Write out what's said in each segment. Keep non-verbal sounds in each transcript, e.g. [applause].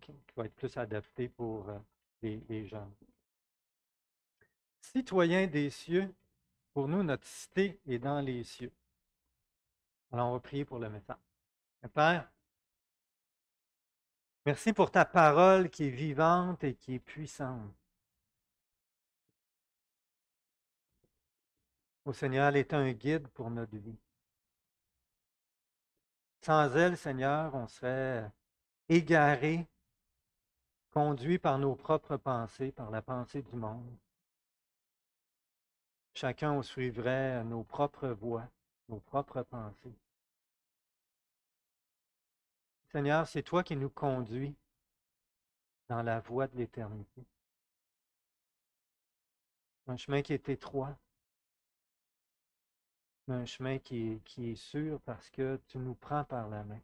qui, va être plus adapté pour euh, les, gens. Citoyens des cieux, pour nous, notre cité est dans les cieux. Alors, on va prier pour le message. Père, merci pour ta parole qui est vivante et qui est puissante. Au Seigneur, elle est un guide pour notre vie. Sans elle, Seigneur, on serait égarés, conduits par nos propres pensées, par la pensée du monde. Chacun suivrait nos propres voies, nos propres pensées. Seigneur, c'est toi qui nous conduis dans la voie de l'éternité. Un chemin qui est étroit, mais un chemin qui est sûr parce que tu nous prends par la main.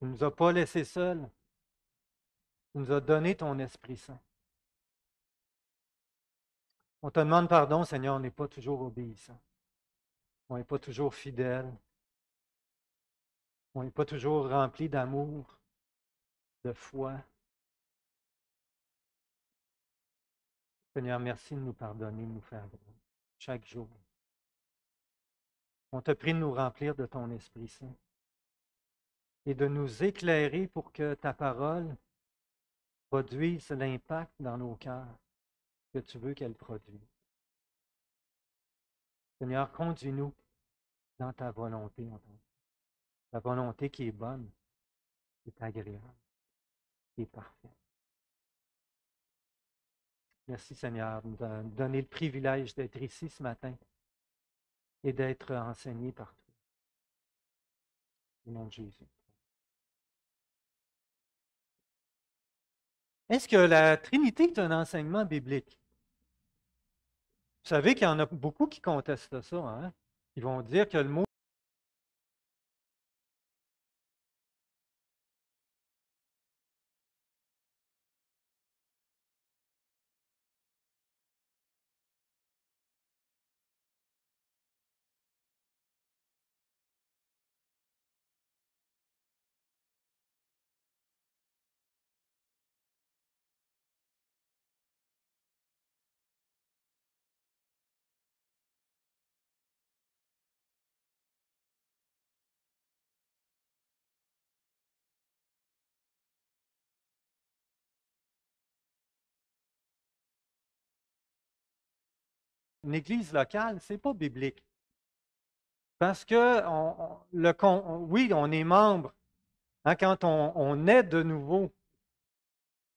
Tu ne nous as pas laissés seuls. Tu nous as donné ton Esprit Saint. On te demande pardon, Seigneur, on n'est pas toujours obéissant. On n'est pas toujours fidèle. On n'est pas toujours rempli d'amour, de foi. Seigneur, merci de nous pardonner, de nous faire grâce chaque jour. On te prie de nous remplir de ton Esprit Saint et de nous éclairer pour que ta parole produise l'impact dans nos cœurs que tu veux qu'elle produise. Seigneur, conduis-nous dans ta volonté, La volonté qui est bonne, qui est agréable, qui est parfaite. Merci Seigneur de nous donner le privilège d'être ici ce matin et d'être enseigné par toi. Au nom de Jésus. Est-ce que la Trinité est un enseignement biblique? Vous savez qu'il y en a beaucoup qui contestent ça. Hein? Ils vont dire que le mot une église locale, ce n'est pas biblique. Parce que le, oui, on est membre. Hein, quand on, naît de nouveau,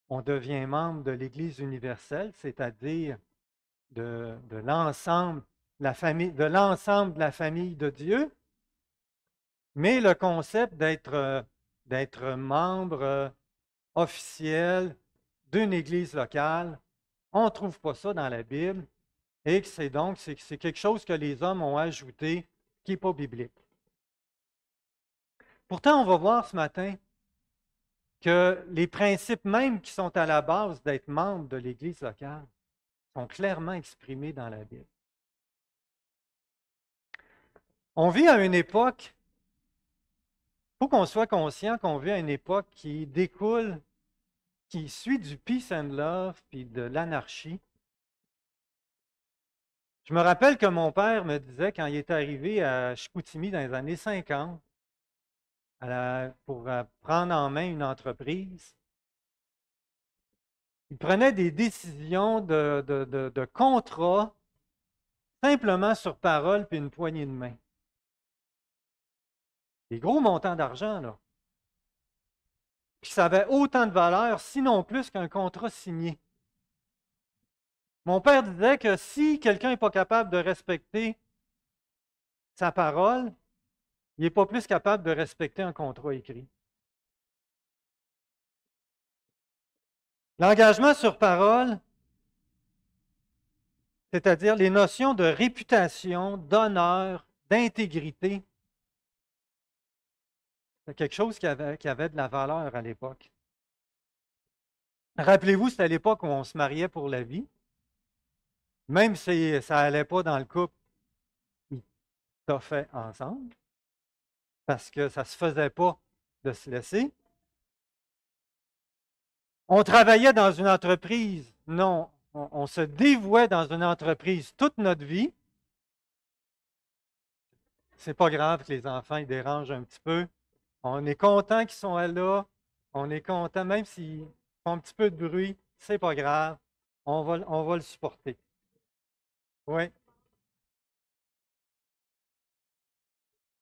on devient membre de l'Église universelle, c'est-à-dire de, l'ensemble la famille, de l'ensemble la famille de Dieu. Mais le concept d'être, d'être membre officiel d'une église locale, on ne trouve pas ça dans la Bible et c'est donc c'est quelque chose que les hommes ont ajouté qui n'est pas biblique. Pourtant, on va voir ce matin que les principes même qui sont à la base d'être membre de l'Église locale sont clairement exprimés dans la Bible. On vit à une époque, il faut qu'on soit conscient qu'on vit à une époque qui découle, qui suit du peace and love, puis de l'anarchie, je me rappelle que mon père me disait quand il est arrivé à Chicoutimi dans les années 50 pour euh, prendre en main une entreprise, il prenait des décisions de, contrat simplement sur parole puis une poignée de main. Des gros montants d'argent, là. ça avait autant de valeur, sinon plus qu'un contrat signé. Mon père disait que si quelqu'un n'est pas capable de respecter sa parole, il n'est pas plus capable de respecter un contrat écrit. L'engagement sur parole, c'est-à-dire les notions de réputation, d'honneur, d'intégrité, c'est quelque chose qui avait, qui avait de la valeur à l'époque. Rappelez-vous, c'était à l'époque où on se mariait pour la vie. Même si ça n'allait pas dans le couple, ils fait ensemble parce que ça ne se faisait pas de se laisser. On travaillait dans une entreprise, non, on, se dévouait dans une entreprise toute notre vie. C'est pas grave que les enfants ils dérangent un petit peu. On est content qu'ils sont là. On est content, même s'ils font un petit peu de bruit, c'est pas grave. on va le supporter. Oui.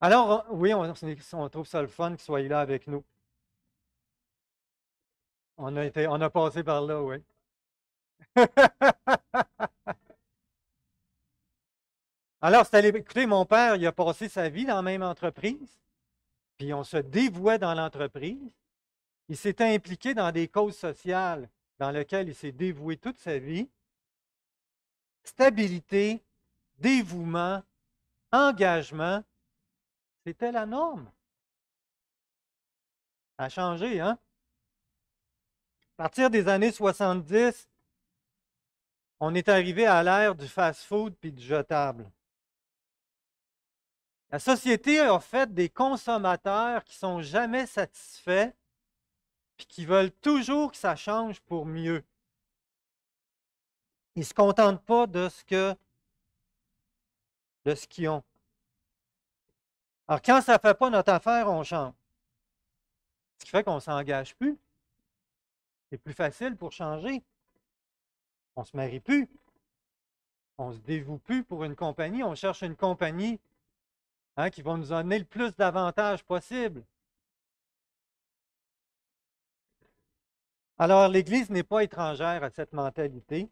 Alors, oui, on, trouve ça le fun que soyez là avec nous. On a, été, on a passé par là, oui. [laughs] Alors, c'était, écoutez, mon père, il a passé sa vie dans la même entreprise, puis on se dévouait dans l'entreprise. Il s'est impliqué dans des causes sociales dans lesquelles il s'est dévoué toute sa vie stabilité, dévouement, engagement, c'était la norme. Ça a changé, hein? À partir des années 70, on est arrivé à l'ère du fast-food puis du jetable. La société a fait des consommateurs qui ne sont jamais satisfaits et qui veulent toujours que ça change pour mieux. Ils ne se contentent pas de ce que de ce qu'ils ont. Alors, quand ça ne fait pas notre affaire, on change. Ce qui fait qu'on ne s'engage plus. C'est plus facile pour changer. On ne se marie plus. On ne se dévoue plus pour une compagnie. On cherche une compagnie hein, qui va nous donner le plus d'avantages possible. Alors, l'Église n'est pas étrangère à cette mentalité.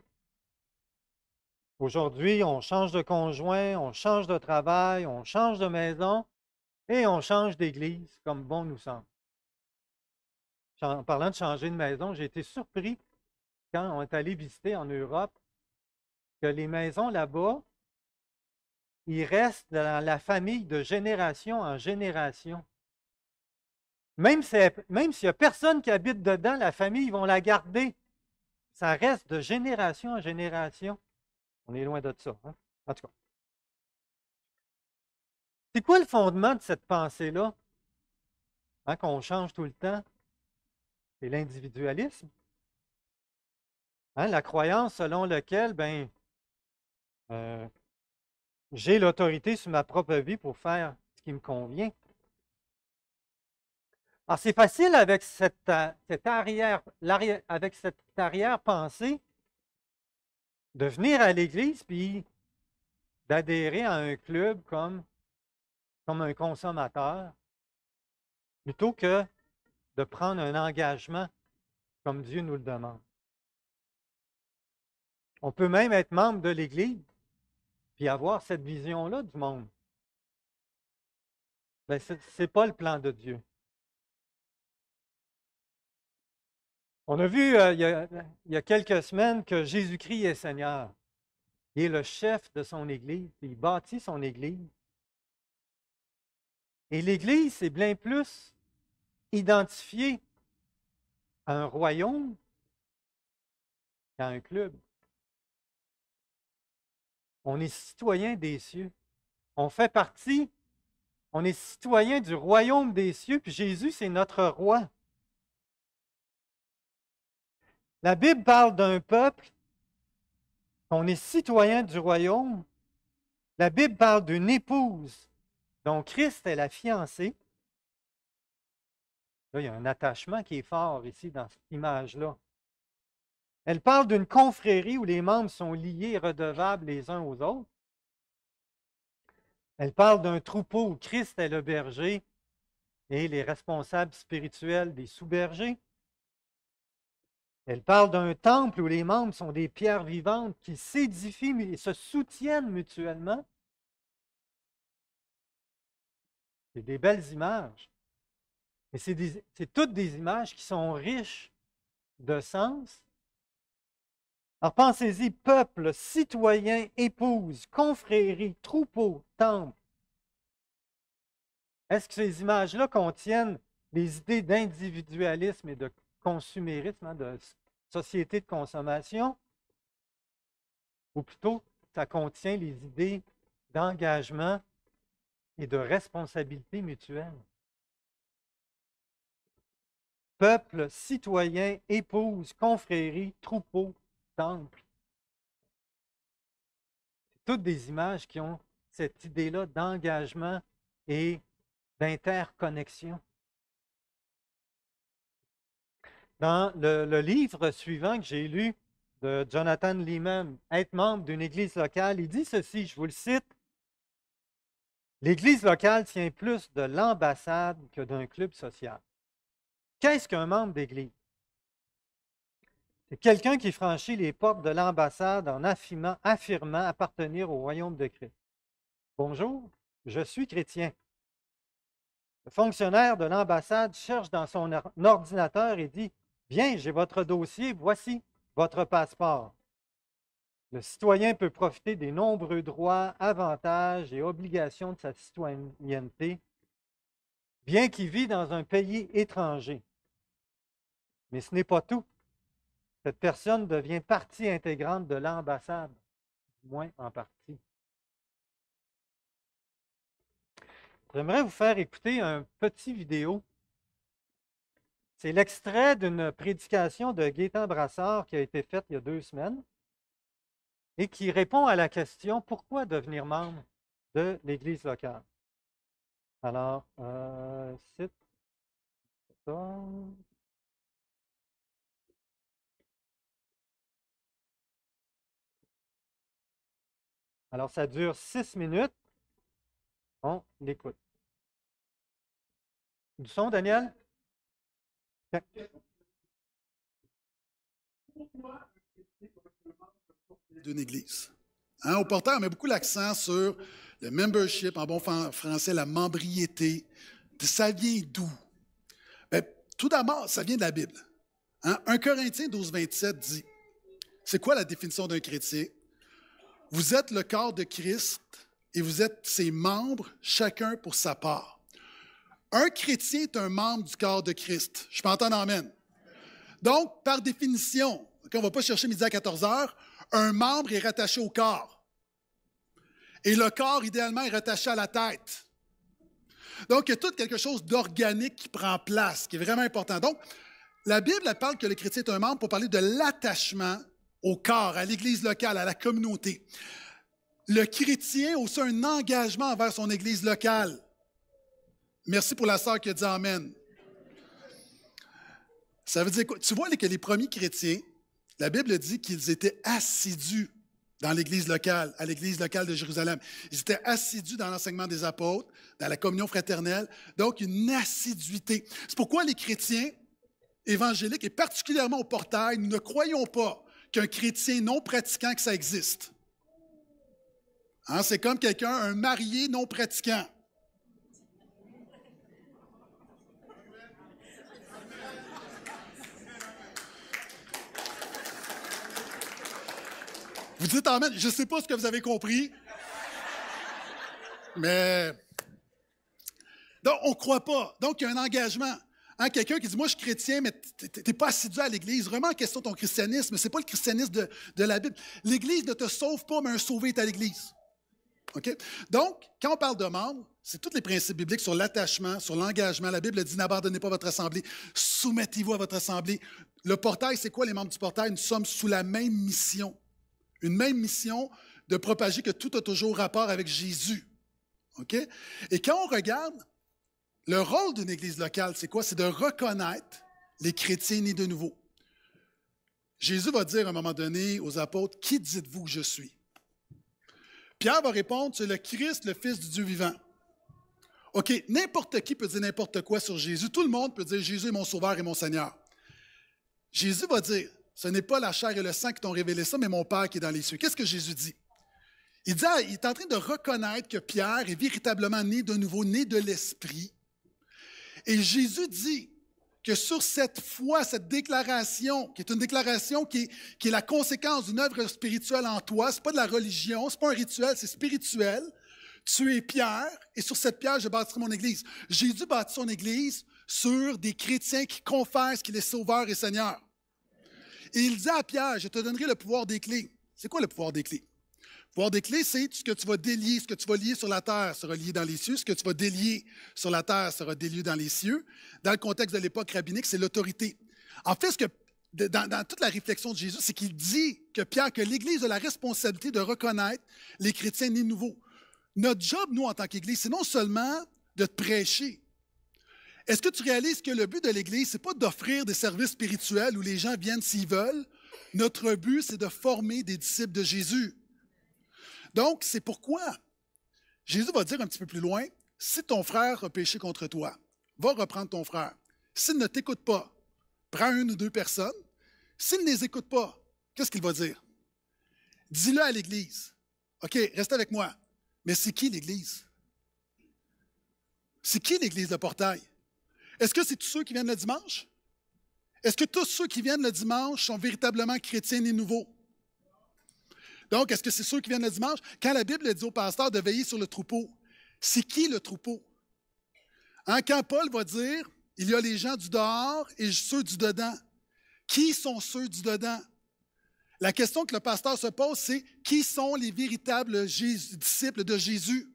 Aujourd'hui, on change de conjoint, on change de travail, on change de maison et on change d'église comme bon nous semble. En parlant de changer de maison, j'ai été surpris quand on est allé visiter en Europe que les maisons là-bas, ils restent dans la famille de génération en génération. Même s'il si, n'y a personne qui habite dedans, la famille, ils vont la garder. Ça reste de génération en génération. On est loin de ça. Hein. En tout cas. C'est quoi le fondement de cette pensée-là hein, qu'on change tout le temps? C'est l'individualisme. Hein, la croyance selon laquelle ben, euh, j'ai l'autorité sur ma propre vie pour faire ce qui me convient. Alors, c'est facile avec cette, euh, cette avec cette arrière-pensée de venir à l'église puis d'adhérer à un club comme, un consommateur, plutôt que de prendre un engagement comme Dieu nous le demande. On peut même être membre de l'Église puis avoir cette vision-là du monde. Ben, Ce n'est pas le plan de Dieu. On a vu euh, il, y a, il, y a, quelques semaines que Jésus-Christ est Seigneur. Il est le chef de son Église. Il bâtit son Église. Et l'Église, c'est bien plus identifié à un royaume qu'à un club. On est citoyen des cieux. On fait partie, on est citoyen du royaume des cieux, puis Jésus, c'est notre roi. La Bible parle d'un peuple, on est citoyen du royaume. La Bible parle d'une épouse dont Christ est la fiancée. Là, il y a un attachement qui est fort ici dans cette image-là. Elle parle d'une confrérie où les membres sont liés et redevables les uns aux autres. Elle parle d'un troupeau où Christ est le berger et les responsables spirituels des sous-bergers. Elle parle d'un temple où les membres sont des pierres vivantes qui s'édifient et se soutiennent mutuellement. C'est des belles images. Mais c'est toutes des images qui sont riches de sens. Alors pensez-y, peuple, citoyen, épouse, confrérie, troupeau, temple. Est-ce que ces images-là contiennent des idées d'individualisme et de consumérisme, hein, société de consommation, ou plutôt, ça contient les idées d'engagement et de responsabilité mutuelle. Peuple, citoyen, épouse, confrérie, troupeau, temple. Toutes des images qui ont cette idée-là d'engagement et d'interconnexion. Dans le, livre suivant que j'ai lu de Jonathan Lehman, « être membre d'une église locale, il dit ceci, je vous le cite, L'Église locale tient plus de l'ambassade que d'un club social. Qu'est-ce qu'un membre d'Église? C'est quelqu'un qui franchit les portes de l'ambassade en affirmant, affirmant, appartenir au royaume de Christ. Bonjour, je suis chrétien. Le fonctionnaire de l'ambassade cherche dans son ordinateur et dit Bien, j'ai votre dossier, voici votre passeport. Le citoyen peut profiter des nombreux droits, avantages et obligations de sa citoyenneté, bien qu'il vit dans un pays étranger. Mais ce n'est pas tout. Cette personne devient partie intégrante de l'ambassade, moins en partie. J'aimerais vous faire écouter un petit vidéo c'est l'extrait d'une prédication de Gaétan Brassard qui a été faite il y a deux semaines et qui répond à la question pourquoi devenir membre de l'Église locale. Alors, euh, Alors, ça dure six minutes. On l'écoute. Du son, Daniel? D'une église. Hein, au porteur, on met beaucoup l'accent sur le membership, en bon français, la membriété. Ça vient d'où? Ben, tout d'abord, ça vient de la Bible. Hein, un 1 Corinthiens 12, 27 dit C'est quoi la définition d'un chrétien? Vous êtes le corps de Christ et vous êtes ses membres, chacun pour sa part. Un chrétien est un membre du corps de Christ. Je peux entendre Amen. Donc, par définition, on ne va pas chercher midi à 14 heures, un membre est rattaché au corps. Et le corps, idéalement, est rattaché à la tête. Donc, il y a tout quelque chose d'organique qui prend place, qui est vraiment important. Donc, la Bible, parle que le chrétien est un membre pour parler de l'attachement au corps, à l'Église locale, à la communauté. Le chrétien a aussi un engagement envers son Église locale. Merci pour la sœur qui a dit Amen. Ça veut dire quoi? Tu vois que les premiers chrétiens, la Bible dit qu'ils étaient assidus dans l'église locale, à l'église locale de Jérusalem. Ils étaient assidus dans l'enseignement des apôtres, dans la communion fraternelle, donc une assiduité. C'est pourquoi les chrétiens évangéliques, et particulièrement au portail, nous ne croyons pas qu'un chrétien non pratiquant, que ça existe. Hein, c'est comme quelqu'un, un marié non pratiquant. Vous dites Amen. Je ne sais pas ce que vous avez compris. Mais. Donc, on ne croit pas. Donc, il y a un engagement. Hein, quelqu'un qui dit Moi, je suis chrétien, mais tu n'es pas assidu à l'Église. Vraiment, en question ton christianisme. Ce n'est pas le christianisme de, la Bible. L'Église ne te sauve pas, mais un sauvé est à l'Église. Ok Donc, quand on parle de membres, c'est tous les principes bibliques sur l'attachement, sur l'engagement. La Bible dit n'abandonnez pas votre assemblée, soumettez-vous à votre assemblée. Le portail, c'est quoi les membres du portail? Nous sommes sous la même mission. Une même mission de propager que tout a toujours rapport avec Jésus. OK? Et quand on regarde, le rôle d'une église locale, c'est quoi? C'est de reconnaître les chrétiens nés de nouveau. Jésus va dire à un moment donné aux apôtres, Qui dites-vous que je suis? Pierre va répondre, C'est le Christ, le Fils du Dieu vivant. OK, n'importe qui peut dire n'importe quoi sur Jésus. Tout le monde peut dire Jésus est mon sauveur et mon Seigneur. Jésus va dire, ce n'est pas la chair et le sang qui t'ont révélé ça, mais mon Père qui est dans les cieux. Qu'est-ce que Jésus dit? Il dit, ah, il est en train de reconnaître que Pierre est véritablement né de nouveau, né de l'Esprit. Et Jésus dit que sur cette foi, cette déclaration, qui est une déclaration qui est, qui est la conséquence d'une œuvre spirituelle en toi, n'est pas de la religion, n'est pas un rituel, c'est spirituel. Tu es Pierre, et sur cette pierre, je bâtirai mon Église. Jésus bâtit son Église sur des chrétiens qui confessent qu'il est Sauveur et Seigneur. Et il dit à Pierre, je te donnerai le pouvoir des clés. C'est quoi le pouvoir des clés? Le pouvoir des clés, c'est ce que tu vas délier, ce que tu vas lier sur la terre sera lié dans les cieux, ce que tu vas délier sur la terre sera délié dans les cieux. Dans le contexte de l'époque rabbinique, c'est l'autorité. En fait, ce que dans, toute la réflexion de Jésus, c'est qu'il dit que Pierre, que l'Église a la responsabilité de reconnaître les chrétiens nés nouveaux. Notre job, nous, en tant qu'Église, c'est non seulement de prêcher, est-ce que tu réalises que le but de l'Église, c'est pas d'offrir des services spirituels où les gens viennent s'ils veulent. Notre but, c'est de former des disciples de Jésus. Donc, c'est pourquoi Jésus va dire un petit peu plus loin, si ton frère a péché contre toi, va reprendre ton frère. S'il ne t'écoute pas, prends une ou deux personnes. S'il ne les écoute pas, qu'est-ce qu'il va dire? Dis-le à l'Église. OK, reste avec moi. Mais c'est qui l'Église? C'est qui l'Église de portail? Est-ce que c'est tous ceux qui viennent le dimanche? Est-ce que tous ceux qui viennent le dimanche sont véritablement chrétiens et nouveaux? Donc, est-ce que c'est ceux qui viennent le dimanche? Quand la Bible dit au pasteur de veiller sur le troupeau, c'est qui le troupeau? Hein, quand Paul va dire, il y a les gens du dehors et ceux du dedans. Qui sont ceux du dedans? La question que le pasteur se pose, c'est qui sont les véritables disciples de Jésus?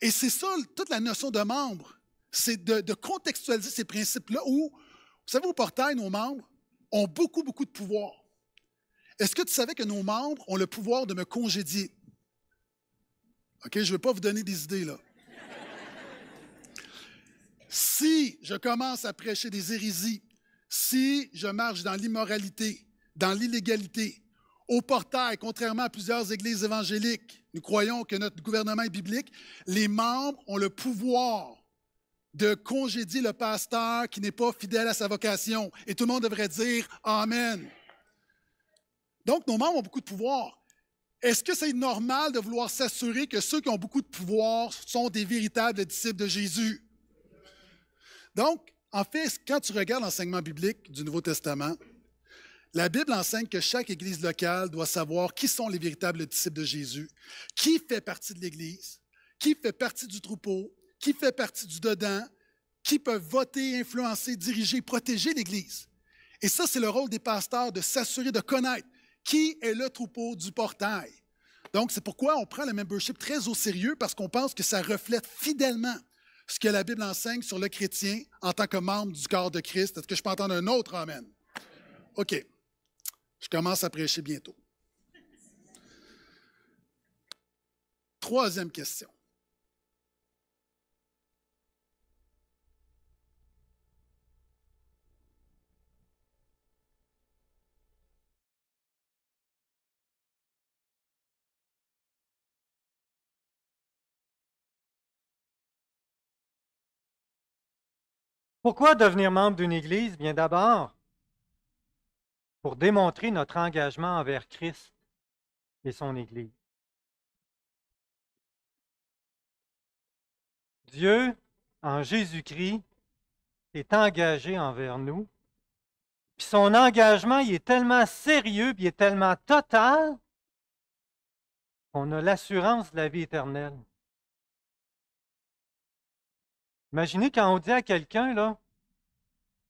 Et c'est ça toute la notion de membre c'est de, contextualiser ces principes-là où, vous savez, au portail, nos membres ont beaucoup, beaucoup de pouvoir. Est-ce que tu savais que nos membres ont le pouvoir de me congédier? OK, je ne vais pas vous donner des idées, là. si je commence à prêcher des hérésies, si je marche dans l'immoralité, dans l'illégalité, au portail, contrairement à plusieurs églises évangéliques, nous croyons que notre gouvernement est biblique, les membres ont le pouvoir de congédier le pasteur qui n'est pas fidèle à sa vocation. Et tout le monde devrait dire Amen. Donc, nos membres ont beaucoup de pouvoir. Est-ce que c'est normal de vouloir s'assurer que ceux qui ont beaucoup de pouvoir sont des véritables disciples de Jésus? Donc, en fait, quand tu regardes l'enseignement biblique du Nouveau Testament, la Bible enseigne que chaque église locale doit savoir qui sont les véritables disciples de Jésus, qui fait partie de l'église, qui fait partie du troupeau, qui fait partie du dedans, qui peut voter, influencer, diriger, protéger l'Église. Et ça, c'est le rôle des pasteurs de s'assurer de connaître qui est le troupeau du portail. Donc, c'est pourquoi on prend le membership très au sérieux parce qu'on pense que ça reflète fidèlement ce que la Bible enseigne sur le chrétien en tant que membre du corps de Christ. Est-ce que je peux entendre un autre Amen? OK. Je commence à prêcher bientôt. Troisième question. Pourquoi devenir membre d'une Église Bien d'abord, pour démontrer notre engagement envers Christ et son Église. Dieu, en Jésus-Christ, est engagé envers nous. Puis son engagement, il est tellement sérieux, puis il est tellement total, qu'on a l'assurance de la vie éternelle. Imaginez quand on dit à quelqu'un, là,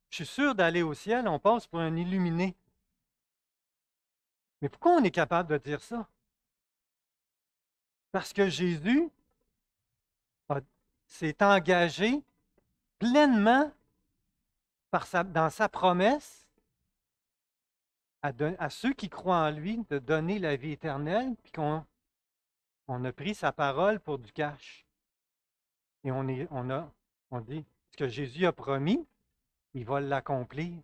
je suis sûr d'aller au ciel, on passe pour un illuminé. Mais pourquoi on est capable de dire ça? Parce que Jésus s'est engagé pleinement dans sa promesse à, ceux qui croient en lui de donner la vie éternelle, puis qu'on on a pris sa parole pour du cash. Et on, est, on a on dit, ce que Jésus a promis, il va l'accomplir.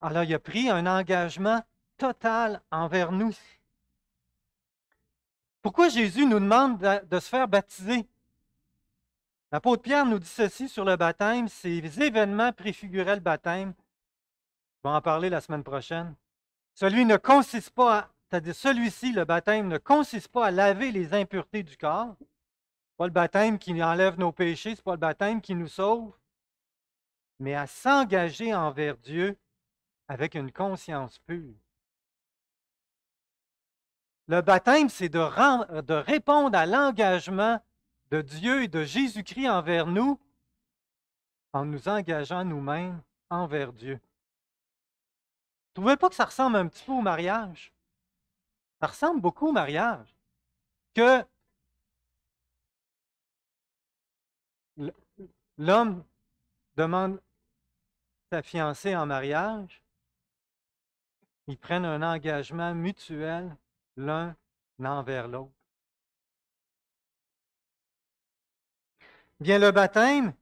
Alors, il a pris un engagement total envers nous. Pourquoi Jésus nous demande de se faire baptiser? L'apôtre Pierre nous dit ceci sur le baptême, ces événements préfiguraient le baptême. On vais en parler la semaine prochaine. Celui ne consiste pas à, dire celui-ci, le baptême, ne consiste pas à laver les impuretés du corps, pas le baptême qui enlève nos péchés, ce n'est pas le baptême qui nous sauve, mais à s'engager envers Dieu avec une conscience pure. Le baptême, c'est de, répondre à l'engagement de Dieu et de Jésus-Christ envers nous en nous engageant nous-mêmes envers Dieu. Vous trouvez pas que ça ressemble un petit peu au mariage? Ça ressemble beaucoup au mariage. Que l'homme demande sa fiancée en mariage, ils prennent un engagement mutuel l'un envers l'autre. Bien, le baptême,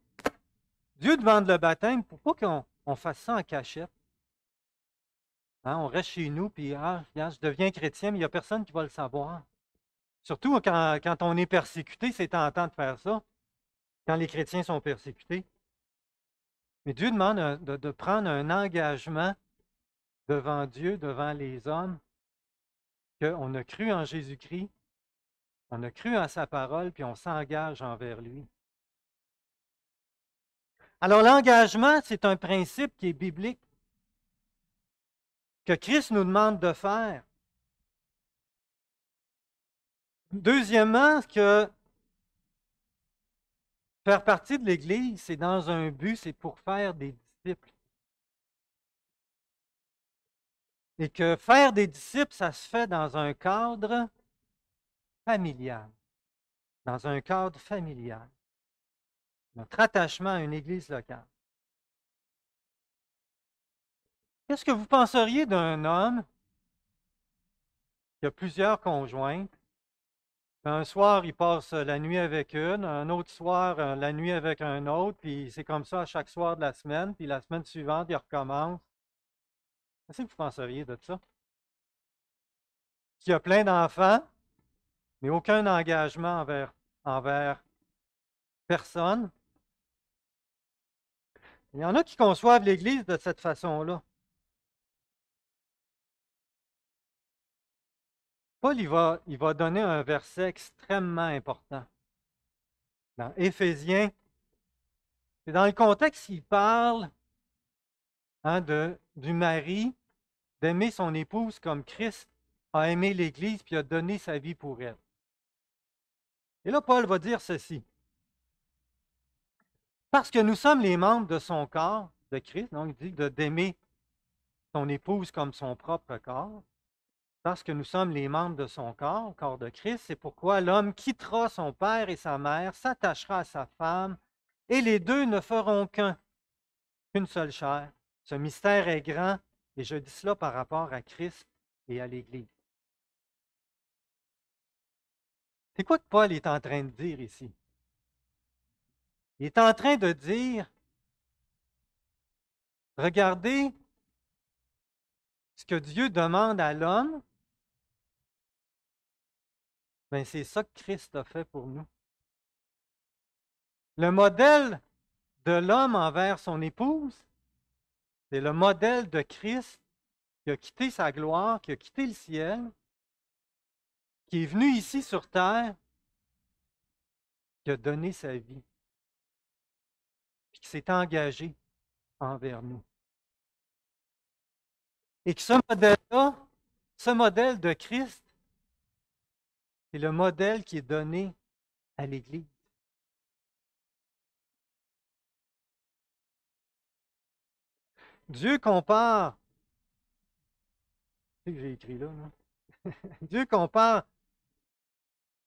Dieu demande le baptême pour pas qu'on on fasse ça en cachette. Hein, on reste chez nous, puis ah, je deviens chrétien, mais il n'y a personne qui va le savoir. Surtout quand, quand on est persécuté, c'est tentant de faire ça quand les chrétiens sont persécutés. Mais Dieu demande de, de, prendre un engagement devant Dieu, devant les hommes, qu'on a cru en Jésus-Christ, on a cru en sa parole, puis on s'engage envers lui. Alors l'engagement, c'est un principe qui est biblique, que Christ nous demande de faire. Deuxièmement, que Faire partie de l'Église, c'est dans un but, c'est pour faire des disciples. Et que faire des disciples, ça se fait dans un cadre familial. Dans un cadre familial. Notre attachement à une église locale. Qu'est-ce que vous penseriez d'un homme qui a plusieurs conjointes un soir, il passe euh, la nuit avec une, un autre soir, euh, la nuit avec un autre, puis c'est comme ça à chaque soir de la semaine, puis la semaine suivante, il recommence. Qu'est-ce que vous penseriez de ça? y a plein d'enfants, mais aucun engagement envers, envers personne. Il y en a qui conçoivent l'Église de cette façon-là. Paul, il va, donner un verset extrêmement important. Dans Éphésiens, et dans le contexte, il parle hein, de, du mari d'aimer son épouse comme Christ a aimé l'Église puis a donné sa vie pour elle. Et là, Paul va dire ceci. Parce que nous sommes les membres de son corps, de Christ, donc il dit d'aimer son épouse comme son propre corps, parce que nous sommes les membres de son corps, le corps de Christ. C'est pourquoi l'homme quittera son père et sa mère, s'attachera à sa femme, et les deux ne feront qu'un, qu'une seule chair. Ce mystère est grand, et je dis cela par rapport à Christ et à l'Église. C'est quoi que Paul est en train de dire ici? Il est en train de dire, regardez ce que Dieu demande à l'homme ben, c'est ça que Christ a fait pour nous. Le modèle de l'homme envers son épouse, c'est le modèle de Christ qui a quitté sa gloire, qui a quitté le ciel, qui est venu ici sur terre, qui a donné sa vie, qui s'est engagé envers nous. Et que ce modèle-là, ce modèle de Christ, c'est le modèle qui est donné à l'Église. Dieu compare, j'ai écrit là, [laughs] Dieu compare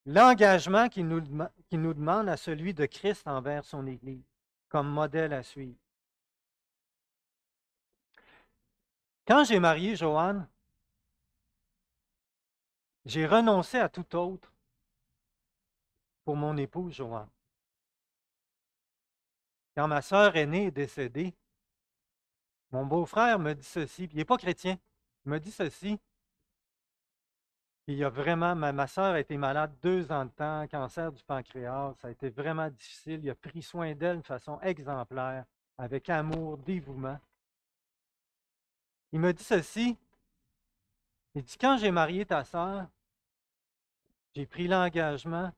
l'engagement qu'il nous, nous demande à celui de Christ envers son Église, comme modèle à suivre. Quand j'ai marié Joanne, j'ai renoncé à tout autre pour mon épouse Joanne. Quand ma sœur aînée est décédée, mon beau-frère me dit ceci, il n'est pas chrétien, il me dit ceci. Il y a vraiment, ma, ma soeur a été malade deux ans de temps, cancer du pancréas, ça a été vraiment difficile. Il a pris soin d'elle de façon exemplaire, avec amour, dévouement. Il me dit ceci, il dit, quand j'ai marié ta sœur, j'ai pris l'engagement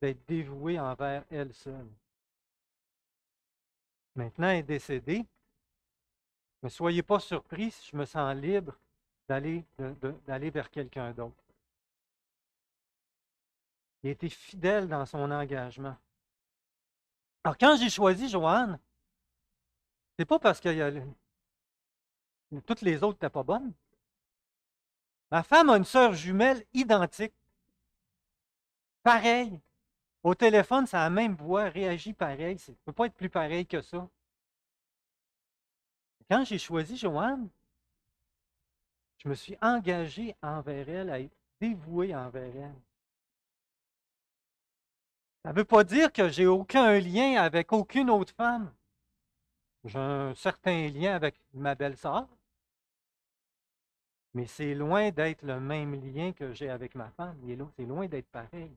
d'être dévoué envers elle seule. Maintenant, elle est décédée. Ne soyez pas surpris si je me sens libre d'aller vers quelqu'un d'autre. Il était fidèle dans son engagement. Alors, quand j'ai choisi Joanne, c'est pas parce que toutes les autres n'étaient pas bonnes. Ma femme a une sœur jumelle identique pareil. Au téléphone, c'est la même voix, réagit pareil. Ça ne peut pas être plus pareil que ça. Quand j'ai choisi Joanne, je me suis engagé envers elle, à être dévoué envers elle. Ça ne veut pas dire que j'ai aucun lien avec aucune autre femme. J'ai un certain lien avec ma belle-sœur, mais c'est loin d'être le même lien que j'ai avec ma femme. C'est loin d'être pareil.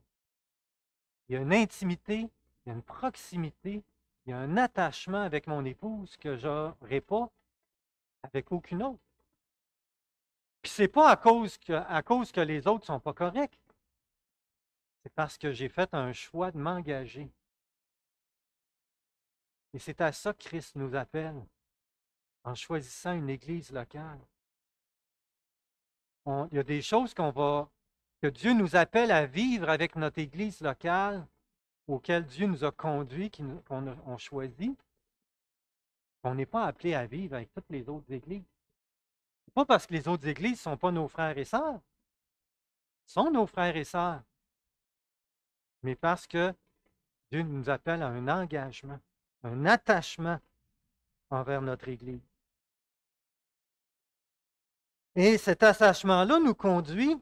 Il y a une intimité, il y a une proximité, il y a un attachement avec mon épouse que je n'aurai pas avec aucune autre. Puis c'est pas à cause, que, à cause que les autres ne sont pas corrects. C'est parce que j'ai fait un choix de m'engager. Et c'est à ça que Christ nous appelle en choisissant une église locale. il y a des choses qu'on va que Dieu nous appelle à vivre avec notre Église locale, auquel Dieu nous a conduits, qu'on a choisi. on n'est pas appelé à vivre avec toutes les autres églises. Pas parce que les autres églises ne sont pas nos frères et sœurs, sont nos frères et sœurs, mais parce que Dieu nous appelle à un engagement, un attachement envers notre Église. Et cet attachement-là nous conduit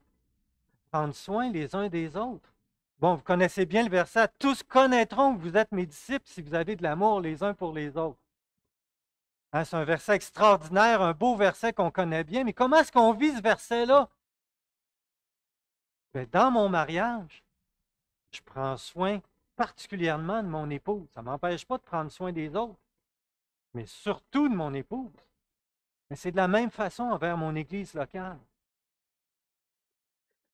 prendre soin les uns des autres. Bon, vous connaissez bien le verset, tous connaîtront que vous êtes mes disciples si vous avez de l'amour les uns pour les autres. Hein, c'est un verset extraordinaire, un beau verset qu'on connaît bien, mais comment est-ce qu'on vit ce verset-là? Ben, dans mon mariage, je prends soin particulièrement de mon épouse. Ça ne m'empêche pas de prendre soin des autres, mais surtout de mon épouse. Mais c'est de la même façon envers mon Église locale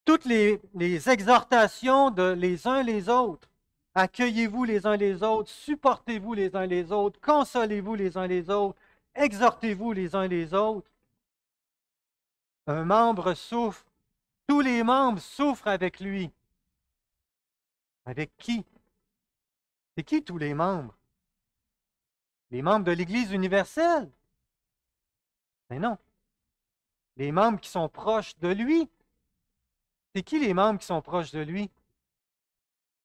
toutes les, exhortations de les uns les autres. Accueillez-vous les uns les autres, supportez-vous les uns les autres, consolez-vous les uns les autres, exhortez-vous les uns les autres. Un membre souffre, tous les membres souffrent avec lui. Avec qui C'est qui tous les membres Les membres de l'Église universelle Mais ben non, les membres qui sont proches de lui, c'est qui les membres qui sont proches de lui?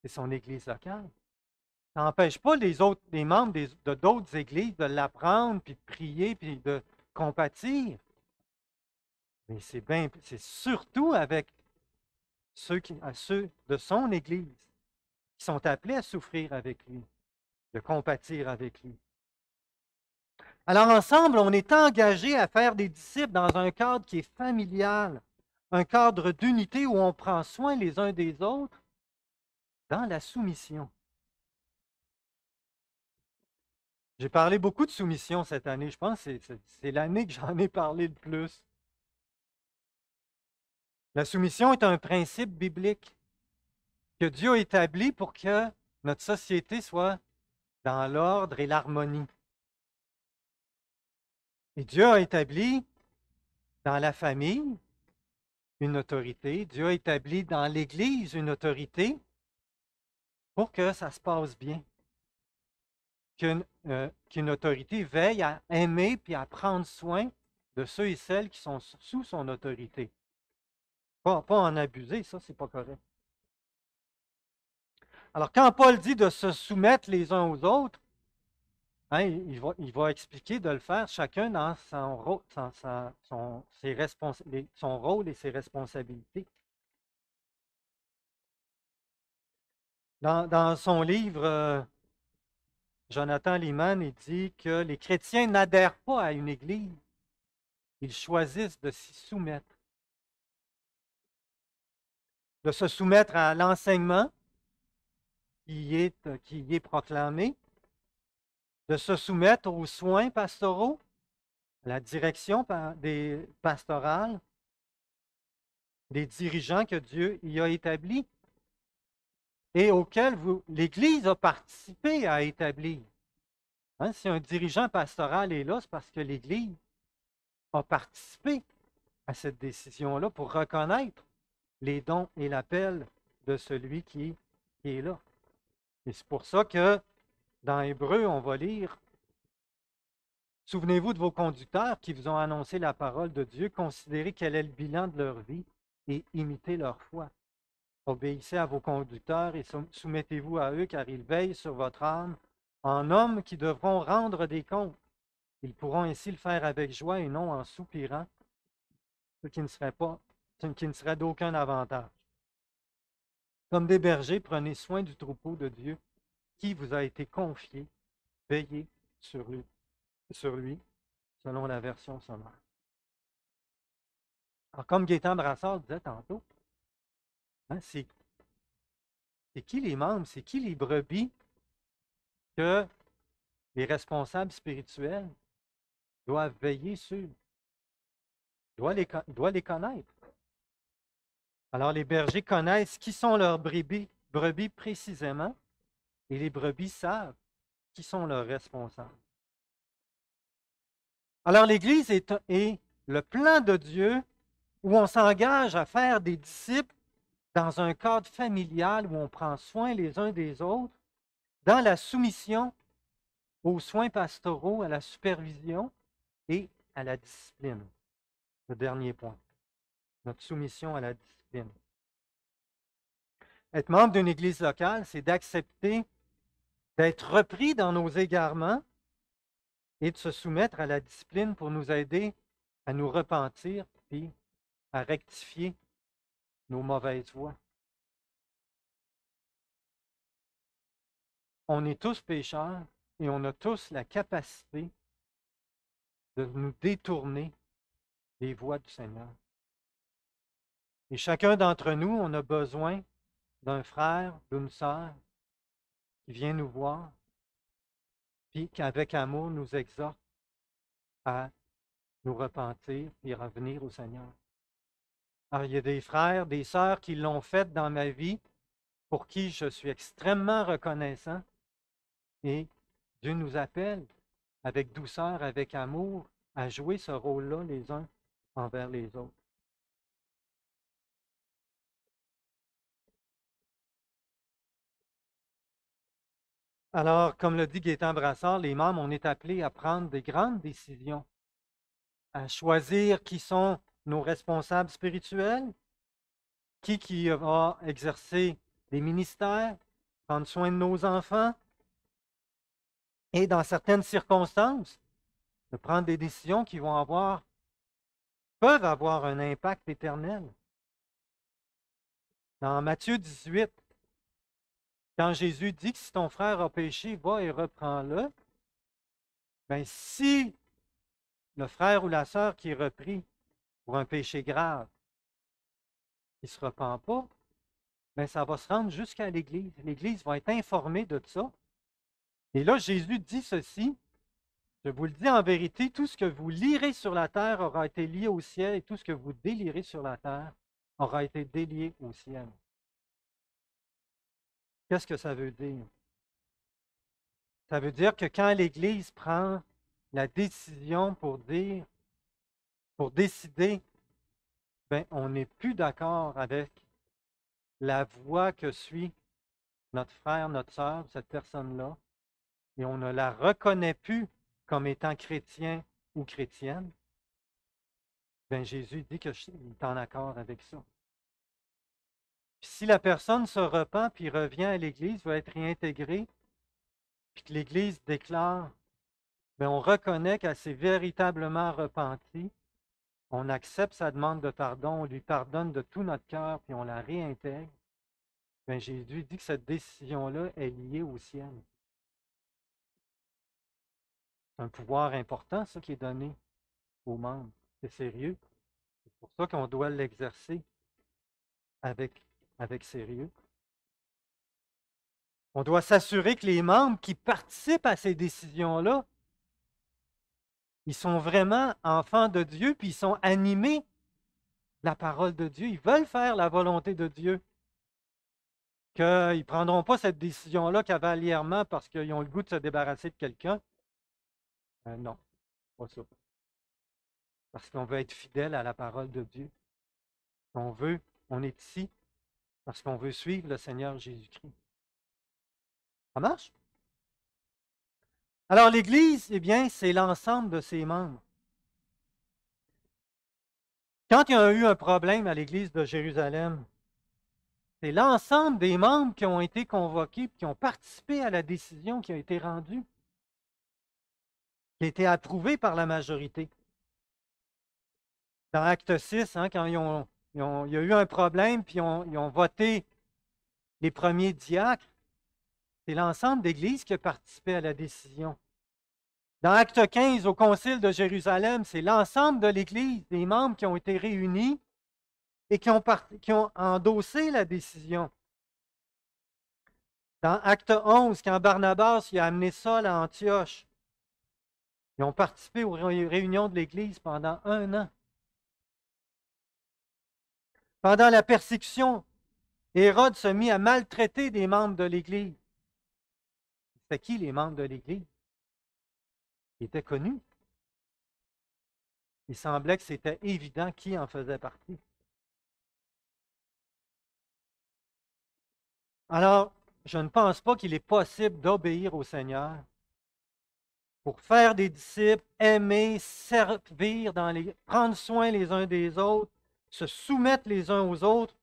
C'est son église locale. Ça n'empêche pas les autres, membres de d'autres églises de l'apprendre, puis de prier, puis de compatir. Mais c'est bien, c'est surtout avec ceux à ceux de son église qui sont appelés à souffrir avec lui, de compatir avec lui. Alors ensemble, on est engagé à faire des disciples dans un cadre qui est familial, un cadre d'unité où on prend soin les uns des autres dans la soumission. J'ai parlé beaucoup de soumission cette année. Je pense que c'est l'année que j'en ai parlé le plus. La soumission est un principe biblique que Dieu a établi pour que notre société soit dans l'ordre et l'harmonie. Et Dieu a établi dans la famille, une autorité. Dieu a établi dans l'Église une autorité pour que ça se passe bien. Euh, qu'une autorité veille à aimer puis à prendre soin de ceux et celles qui sont sous son autorité. Pas, pas en abuser, ça, c'est pas correct. Alors, quand Paul dit de se soumettre les uns aux autres, Hein, il, va, expliquer de le faire chacun dans son, rôle, ses son rôle et ses responsabilités. Dans, son livre, euh, Jonathan Lehman dit que les chrétiens n'adhèrent pas à une église, ils choisissent de s'y soumettre. De se soumettre à l'enseignement qui, qui est proclamé, se soumettre aux soins pastoraux, à la direction des pastorales, des dirigeants que Dieu y a établis et auxquels l'Église a participé à établir. Hein, si un dirigeant pastoral est là, c'est parce que l'Église a participé à cette décision-là pour reconnaître les dons et l'appel de celui qui est là. Et c'est pour ça que dans Hébreu, on va lire Souvenez-vous de vos conducteurs qui vous ont annoncé la parole de Dieu, considérez quel est le bilan de leur vie et imitez leur foi. Obéissez à vos conducteurs et soumettez-vous à eux car ils veillent sur votre âme en hommes qui devront rendre des comptes. Ils pourront ainsi le faire avec joie et non en soupirant, ce qui ne serait pas, ce qui ne serait d'aucun avantage. Comme des bergers, prenez soin du troupeau de Dieu qui vous a été confié, veillez sur lui, sur lui selon la version sommaire. Alors, comme Gaétan Brassard disait tantôt, hein, c'est qui les membres, c'est qui les brebis que les responsables spirituels doivent veiller sur, doivent les, les connaître. Alors, les bergers connaissent qui sont leurs brebis précisément, et les brebis savent qui sont leurs responsables. Alors l'Église est, le plan de Dieu où on s'engage à faire des disciples dans un cadre familial où on prend soin les uns des autres, dans la soumission aux soins pastoraux, à la supervision et à la discipline. Le dernier point, notre soumission à la discipline. Être membre d'une église locale, c'est d'accepter d'être repris dans nos égarements et de se soumettre à la discipline pour nous aider à nous repentir et à rectifier nos mauvaises voies. On est tous pécheurs et on a tous la capacité de nous détourner des voies du Seigneur. Et chacun d'entre nous, on a besoin d'un frère, d'une sœur qui vient nous voir, puis qu'avec amour nous exhorte à nous repentir et revenir au Seigneur. Alors, il y a des frères, des sœurs qui l'ont fait dans ma vie, pour qui je suis extrêmement reconnaissant. Et Dieu nous appelle avec douceur, avec amour, à jouer ce rôle-là les uns envers les autres. Alors, comme le dit Gaétan Brassard, les membres, on est appelés à prendre des grandes décisions, à choisir qui sont nos responsables spirituels, qui, qui va exercer des ministères, prendre soin de nos enfants, et dans certaines circonstances, de prendre des décisions qui vont avoir, peuvent avoir un impact éternel. Dans Matthieu 18, quand Jésus dit que si ton frère a péché, va et reprends-le, ben, si le frère ou la sœur qui est repris pour un péché grave, il ne se repent pas, bien ça va se rendre jusqu'à l'Église. L'Église va être informée de ça. Et là, Jésus dit ceci, je vous le dis en vérité, tout ce que vous lirez sur la terre aura été lié au ciel et tout ce que vous délirez sur la terre aura été délié au ciel. Qu'est-ce que ça veut dire? Ça veut dire que quand l'Église prend la décision pour dire, pour décider, ben, on n'est plus d'accord avec la voie que suit notre frère, notre sœur, cette personne-là, et on ne la reconnaît plus comme étant chrétien ou chrétienne, ben Jésus dit que qu'il est en accord avec ça si la personne se repent puis revient à l'Église, va être réintégrée, puis que l'Église déclare, mais ben, on reconnaît qu'elle s'est véritablement repentie, on accepte sa demande de pardon, on lui pardonne de tout notre cœur, puis on la réintègre. Ben, Jésus dit que cette décision-là est liée au ciel. C'est un pouvoir important, ça, qui est donné aux membres. C'est sérieux. C'est pour ça qu'on doit l'exercer avec avec sérieux. On doit s'assurer que les membres qui participent à ces décisions-là, ils sont vraiment enfants de Dieu, puis ils sont animés la parole de Dieu. Ils veulent faire la volonté de Dieu. Qu'ils ne prendront pas cette décision-là cavalièrement parce qu'ils ont le goût de se débarrasser de quelqu'un. Euh, non, pas ça. Parce qu'on veut être fidèle à la parole de Dieu. On veut, on est ici parce qu'on veut suivre le Seigneur Jésus-Christ. Ça marche? Alors l'Église, eh bien, c'est l'ensemble de ses membres. Quand il y a eu un problème à l'Église de Jérusalem, c'est l'ensemble des membres qui ont été convoqués, qui ont participé à la décision qui a été rendue, qui a été approuvée par la majorité. Dans Acte 6, hein, quand ils ont il y a eu un problème, puis ils ont voté les premiers diacres. C'est l'ensemble d'Église qui a participé à la décision. Dans Acte 15, au Concile de Jérusalem, c'est l'ensemble de l'Église, des membres qui ont été réunis et qui ont, endossé la décision. Dans Acte 11, quand Barnabas a amené Saul à Antioche, ils ont participé aux réunions de l'Église pendant un an. Pendant la persécution, Hérode se mit à maltraiter des membres de l'Église. C'était qui les membres de l'Église? Ils étaient connus. Il semblait que c'était évident qui en faisait partie. Alors, je ne pense pas qu'il est possible d'obéir au Seigneur pour faire des disciples, aimer, servir, dans les, prendre soin les uns des autres, se soumettent les uns aux autres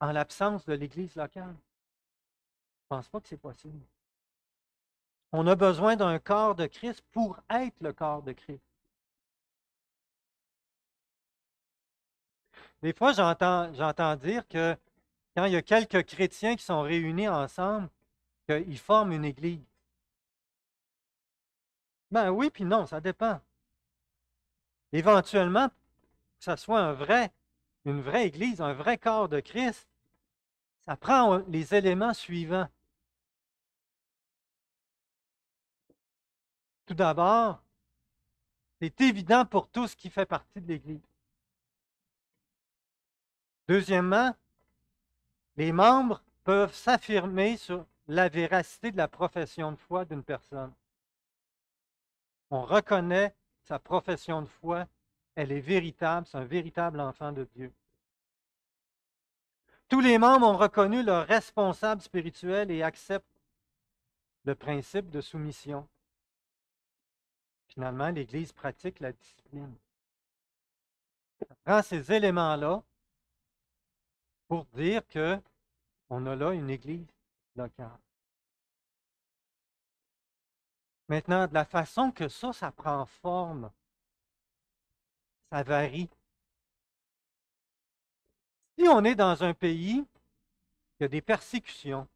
en l'absence de l'Église locale. Je ne pense pas que c'est possible. On a besoin d'un corps de Christ pour être le corps de Christ. Des fois, j'entends, dire que quand il y a quelques chrétiens qui sont réunis ensemble, qu'ils forment une église. Ben oui, puis non, ça dépend. Éventuellement, ça soit un vrai, une vraie Église, un vrai corps de Christ, ça prend les éléments suivants. Tout d'abord, c'est évident pour tout ce qui fait partie de l'Église. Deuxièmement, les membres peuvent s'affirmer sur la véracité de la profession de foi d'une personne. On reconnaît sa profession de foi elle est véritable, c'est un véritable enfant de Dieu. Tous les membres ont reconnu leur responsable spirituel et acceptent le principe de soumission. Finalement, l'Église pratique la discipline. Ça prend ces éléments-là pour dire qu'on a là une Église locale. Maintenant, de la façon que ça, ça prend forme ça varie. Si on est dans un pays, qui a des persécutions,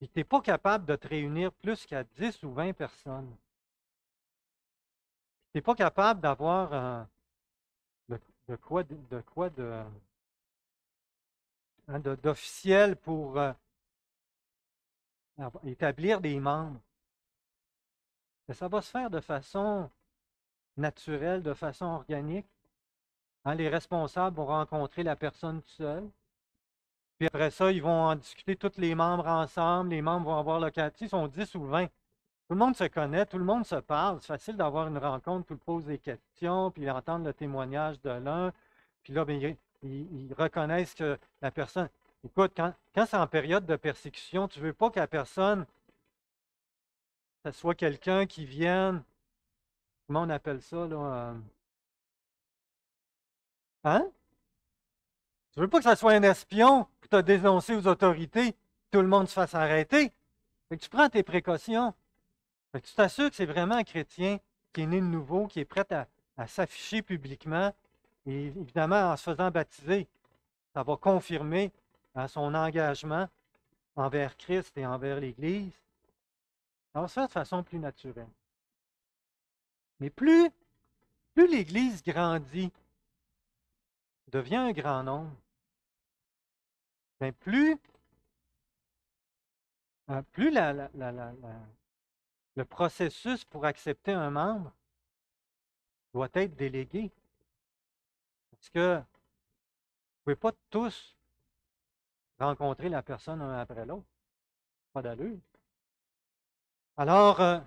et tu n'es pas capable de te réunir plus qu'à 10 ou 20 personnes, tu n'es pas capable d'avoir euh, de, quoi de, hein, de d'officiel pour euh, établir des membres. Mais ça va se faire de façon naturel, de façon organique. Hein, les responsables vont rencontrer la personne seule. Puis après ça, ils vont en discuter tous les membres ensemble. Les membres vont avoir l'occasion. Ils sont 10 ou 20. Tout le monde se connaît, tout le monde se parle. C'est facile d'avoir une rencontre, tout le pose des questions, puis entendre le témoignage de l'un. Puis là, ben, ils, reconnaissent que la personne. Écoute, quand, quand c'est en période de persécution, tu ne veux pas que la personne, ce soit quelqu'un qui vienne Comment on appelle ça, là? Euh? Hein? Tu veux pas que ça soit un espion que tu as dénoncé aux autorités, tout le monde se fasse arrêter? Fait tu prends tes précautions. tu t'assures que c'est vraiment un chrétien qui est né de nouveau, qui est prêt à, s'afficher publiquement, et évidemment en se faisant baptiser. Ça va confirmer hein, son engagement envers Christ et envers l'Église. Alors ça, de façon plus naturelle. Mais plus, plus l'Église grandit, devient un grand nombre, ben plus, hein, plus le processus pour accepter un membre doit être délégué. Parce que vous ne pouvez pas tous rencontrer la personne un après l'autre. Pas d'allure. Alors, euh,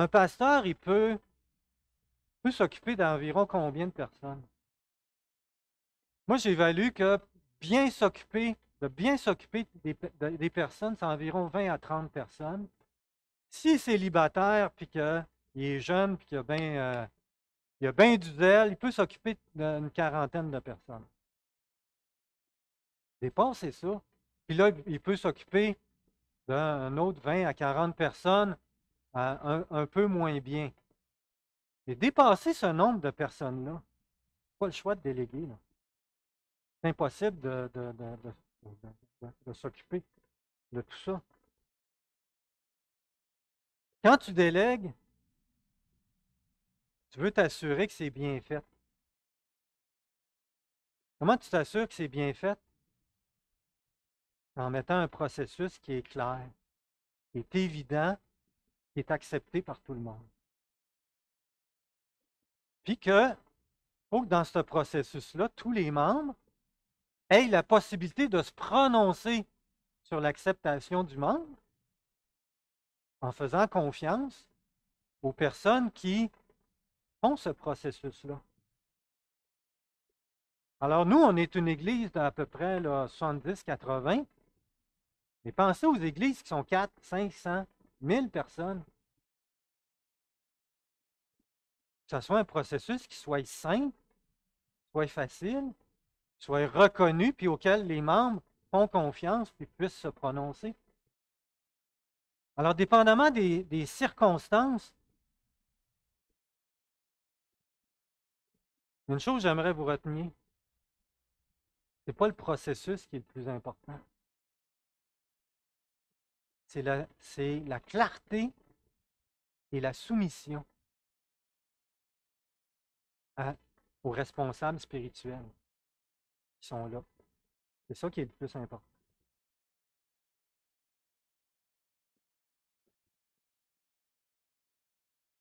un pasteur, il peut, s'occuper d'environ combien de personnes? Moi, j'ai j'évalue que bien s'occuper, de bien s'occuper des, personnes, c'est environ 20 à 30 personnes. Si est célibataire, puis qu'il est jeune, puis qu'il a bien euh, il du zèle, il peut s'occuper d'une quarantaine de personnes. Dépend, c'est ça. Puis là, il peut s'occuper d'un autre 20 à 40 personnes un, peu moins bien. Et dépasser ce nombre de personnes-là, pas le choix de déléguer. C'est impossible de, de, de s'occuper de tout ça. Quand tu délègues, tu veux t'assurer que c'est bien fait. Comment tu t'assures que c'est bien fait? En mettant un processus qui est clair, qui est évident qui est accepté par tout le monde. Puis que, faut que dans ce processus-là, tous les membres aient la possibilité de se prononcer sur l'acceptation du membre en faisant confiance aux personnes qui font ce processus-là. Alors nous, on est une église d'à peu près 70-80, mais pensez aux églises qui sont 4, 500, mille personnes. Que ce soit un processus qui soit simple, soit facile, soit reconnu, puis auquel les membres font confiance, puis puissent se prononcer. Alors, dépendamment des, des circonstances, une chose que j'aimerais vous retenir, ce n'est pas le processus qui est le plus important c'est la, clarté et la soumission aux responsables spirituels qui sont là. C'est ça qui est le plus important.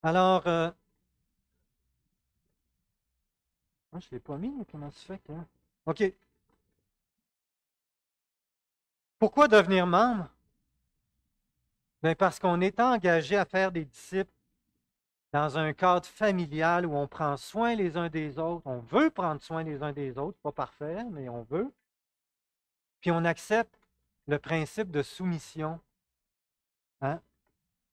Alors, euh, je ne l'ai pas mis, mais comment ça fait que... OK. Pourquoi devenir membre? Ben, parce qu'on est engagé à faire des disciples dans un cadre familial où on prend soin les uns des autres. On veut prendre soin les uns des autres, pas parfait, mais on veut. Puis on accepte le principe de soumission hein,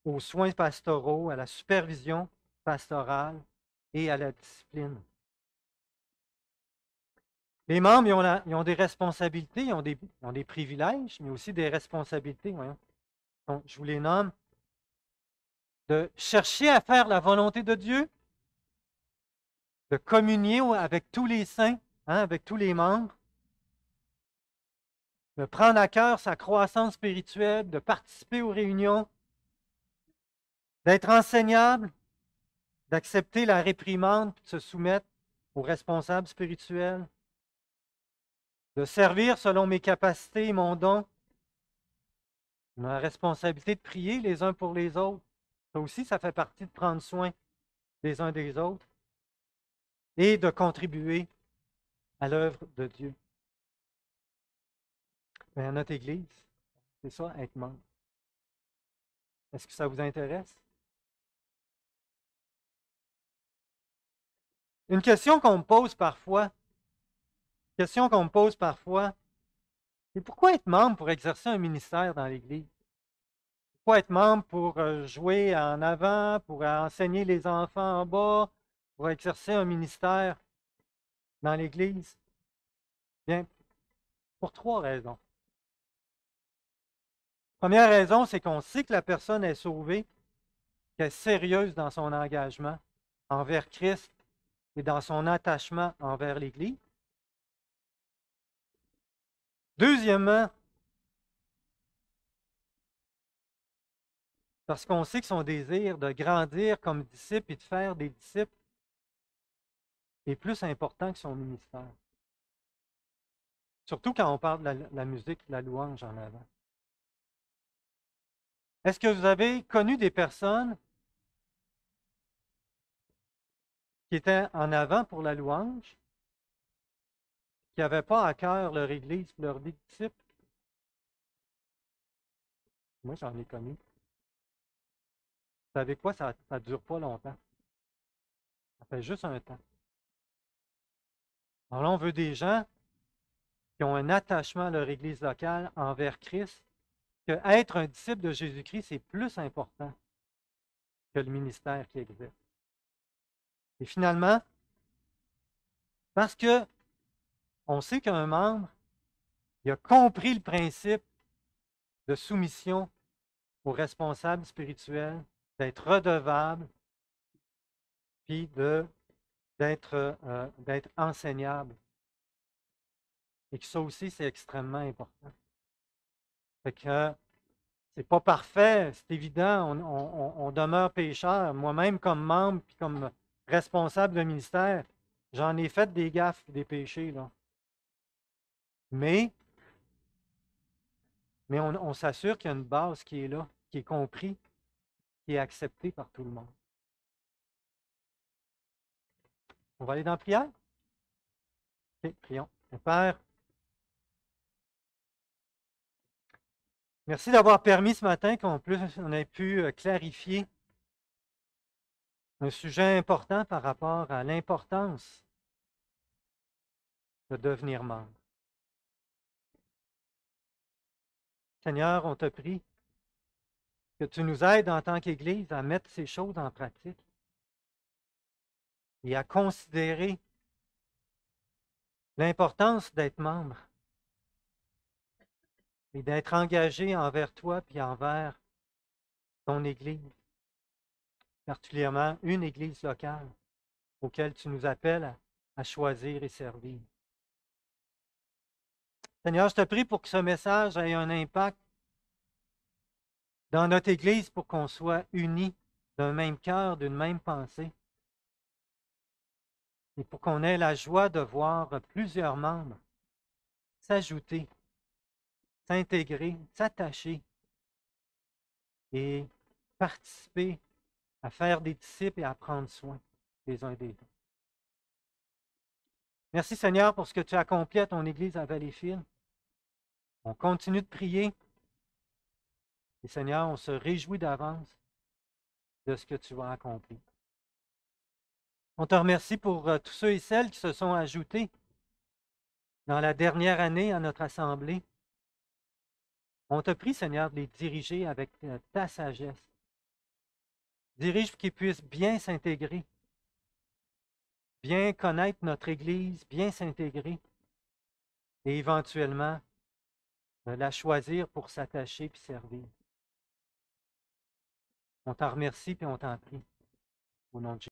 aux soins pastoraux, à la supervision pastorale et à la discipline. Les membres, ils ont, des responsabilités, ils ont des, ils ont des, privilèges, mais aussi des responsabilités. Voyons donc je vous les nomme, de chercher à faire la volonté de Dieu, de communier avec tous les saints, hein, avec tous les membres, de prendre à cœur sa croissance spirituelle, de participer aux réunions, d'être enseignable, d'accepter la réprimande, de se soumettre aux responsables spirituels, de servir selon mes capacités et mon don, on la responsabilité de prier les uns pour les autres. Ça aussi, ça fait partie de prendre soin les uns des autres et de contribuer à l'œuvre de Dieu. Mais à notre Église, c'est ça, être membre. Est-ce que ça vous intéresse? Une question qu'on me pose parfois, question qu'on me pose parfois, et pourquoi être membre pour exercer un ministère dans l'Église? Pourquoi être membre pour euh, jouer en avant, pour enseigner les enfants en bas, pour exercer un ministère dans l'Église? Bien, pour trois raisons. Première raison, c'est qu'on sait que la personne est sauvée, qu'elle est sérieuse dans son engagement envers Christ et dans son attachement envers l'Église. Deuxièmement, parce qu'on sait que son désir de grandir comme disciple et de faire des disciples est plus important que son ministère. Surtout quand on parle de la, musique, musique, la louange en avant. Est-ce que vous avez connu des personnes qui étaient en avant pour la louange, qui n'avaient pas à cœur leur Église, leur vie disciples. Moi, j'en ai connu. Vous savez quoi, ça ne dure pas longtemps. Ça fait juste un temps. Alors là, on veut des gens qui ont un attachement à leur Église locale envers Christ, que être un disciple de Jésus-Christ, c'est plus important que le ministère qui existe. Et finalement, parce que on sait qu'un membre, il a compris le principe de soumission aux responsables spirituels, d'être redevable, puis euh, d'être enseignable. Et que ça aussi, c'est extrêmement important. Fait que euh, c'est pas parfait, c'est évident, on, on demeure pécheur. Moi-même, comme membre, puis comme responsable de ministère, j'en ai fait des gaffes, des péchés, là. Mais, mais on, s'assure qu'il y a une base qui est là, qui est comprise, qui est acceptée par tout le monde. On va aller dans la prière? Ok, prions. Père, merci d'avoir permis ce matin qu'on on ait pu euh, clarifier un sujet important par rapport à l'importance de devenir membre. Seigneur, on te prie que tu nous aides en tant qu'Église à mettre ces choses en pratique et à considérer l'importance d'être membre et d'être engagé envers toi puis envers ton Église, particulièrement une Église locale auquel tu nous appelles à choisir et servir. Seigneur, je te prie pour que ce message ait un impact dans notre Église pour qu'on soit unis d'un même cœur, d'une même pensée, et pour qu'on ait la joie de voir plusieurs membres s'ajouter, s'intégrer, s'attacher et participer à faire des disciples et à prendre soin des uns des autres. Merci Seigneur pour ce que tu accompli à ton Église à Valleyfield. On continue de prier. Et Seigneur, on se réjouit d'avance de ce que tu vas accomplir. On te remercie pour euh, tous ceux et celles qui se sont ajoutés dans la dernière année à notre assemblée. On te prie, Seigneur, de les diriger avec euh, ta sagesse. Dirige pour qu'ils puissent bien s'intégrer, bien connaître notre Église, bien s'intégrer et éventuellement euh, la choisir pour s'attacher puis servir. On t'en remercie puis on t'en prie. Au nom de Jésus.